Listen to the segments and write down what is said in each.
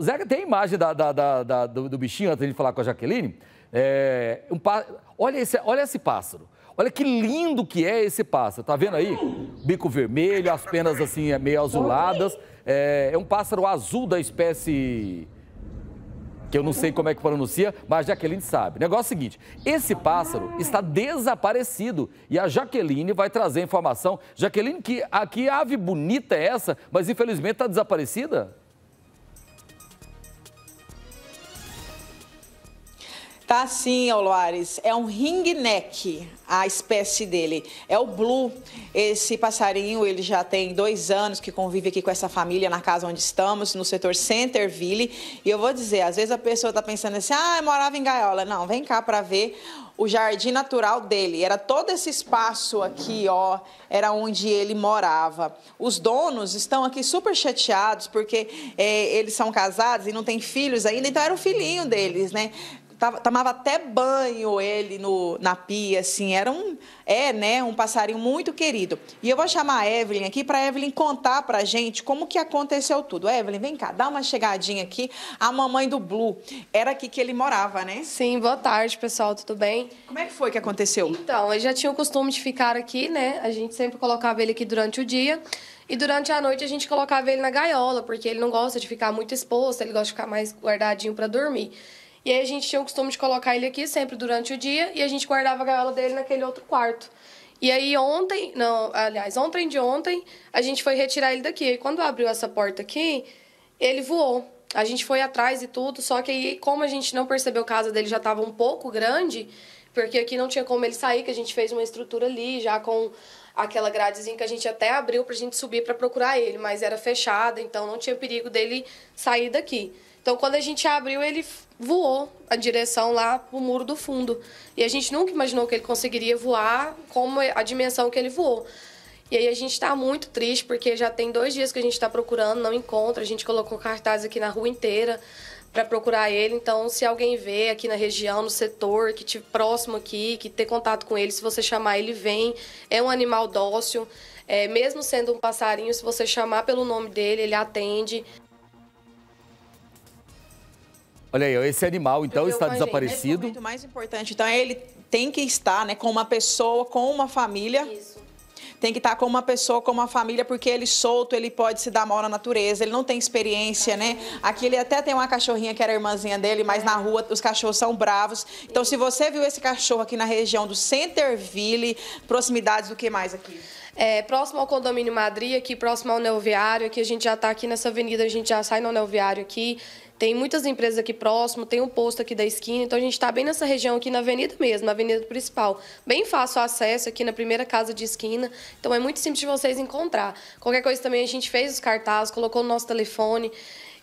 Zé Zeca, tem imagem da, da, da, do, do, bichinho antes de falar com a Jaqueline? É, um pá... olha, esse, olha esse pássaro. Olha que lindo que é esse pássaro. Tá vendo aí? Bico vermelho, as penas assim é meio azuladas. É, é um pássaro azul da espécie que eu não sei como é que pronuncia, mas a Jaqueline sabe. O negócio é o seguinte: esse pássaro está desaparecido e a Jaqueline vai trazer informação. Jaqueline, que, que ave bonita é essa, mas infelizmente está desaparecida? Tá sim, Oloares. É um ringneck, a espécie dele. É o Blue. Esse passarinho, ele já tem dois anos que convive aqui com essa família na casa onde estamos, no setor Centerville. E eu vou dizer, às vezes a pessoa tá pensando assim, ah, eu morava em Gaiola. Não, vem cá para ver o jardim natural dele. Era todo esse espaço aqui, ó, era onde ele morava. Os donos estão aqui super chateados porque é, eles são casados e não têm filhos ainda, então era o filhinho deles, né? tava, tomava até banho ele no, na pia, assim, era um, é, né, um passarinho muito querido. E eu vou chamar a Evelyn aqui para a Evelyn contar para a gente como que aconteceu tudo. Evelyn, vem cá, dá uma chegadinha aqui. A mamãe do Blue, era aqui que ele morava, né? Sim, boa tarde, pessoal, tudo bem? Como é que foi que aconteceu? Então, ele já tinha o costume de ficar aqui, né? A gente sempre colocava ele aqui durante o dia. E durante a noite a gente colocava ele na gaiola, porque ele não gosta de ficar muito exposto, ele gosta de ficar mais guardadinho para dormir. E aí a gente tinha o costume de colocar ele aqui sempre durante o dia e a gente guardava a gaiola dele naquele outro quarto. E aí ontem, não, aliás, ontem de ontem, a gente foi retirar ele daqui. E quando abriu essa porta aqui, ele voou. A gente foi atrás e tudo, só que aí, como a gente não percebeu a casa dele já estava um pouco grande, porque aqui não tinha como ele sair, que a gente fez uma estrutura ali já com aquela gradezinha que a gente até abriu para a gente subir para procurar ele, mas era fechada, então não tinha perigo dele sair daqui. Então, quando a gente abriu, ele voou a direção lá pro muro do fundo. E a gente nunca imaginou que ele conseguiria voar como a dimensão que ele voou. E aí a gente está muito triste porque já tem dois dias que a gente está procurando, não encontra. A gente colocou cartaz aqui na rua inteira para procurar ele. Então, se alguém vê aqui na região, no setor, que te próximo aqui, que ter contato com ele, se você chamar ele vem. É um animal dócil. É, mesmo sendo um passarinho, se você chamar pelo nome dele, ele atende. Olha aí, esse animal então está desaparecido. É o mais importante, então, é ele tem que estar né, com uma pessoa, com uma família. Isso. Tem que estar com uma pessoa, com uma família, porque ele solto, ele pode se dar mal na natureza, ele não tem experiência, né? Aqui ele até tem uma cachorrinha que era irmãzinha dele, mas é. na rua os cachorros são bravos. Então, se você viu esse cachorro aqui na região do Centerville, proximidades do que mais aqui? é, próximo ao condomínio Madri, aqui próximo ao Neoviário, aqui a gente já está aqui nessa avenida, a gente já sai no Neoviário aqui. Tem muitas empresas aqui próximo, tem um posto aqui da esquina, então a gente está bem nessa região aqui na avenida mesmo, na avenida principal. Bem fácil o acesso aqui na primeira casa de esquina, então é muito simples de vocês encontrar. Qualquer coisa também a gente fez os cartazes, colocou no nosso telefone.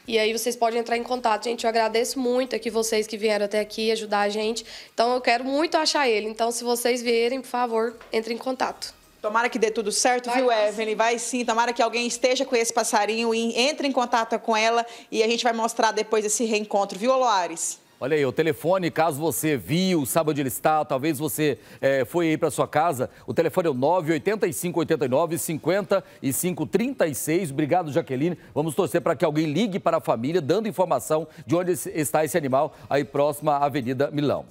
E aí vocês podem entrar em contato. Gente, eu agradeço muito aqui vocês que vieram até aqui ajudar a gente. Então eu quero muito achar ele. Então se vocês vierem, por favor, entre em contato. Tomara que dê tudo certo, vai, viu, vai Evelyn? Sim. Vai sim. Tomara que alguém esteja com esse passarinho e entre em contato com ela e a gente vai mostrar depois esse reencontro, viu, Loares? Olha aí, o telefone, caso você viu, sabe onde ele está, talvez você é, foi aí para sua casa, o telefone é o 985 89 55 36. Obrigado, Jaqueline. Vamos torcer para que alguém ligue para a família, dando informação de onde está esse animal aí próxima à Avenida Milão.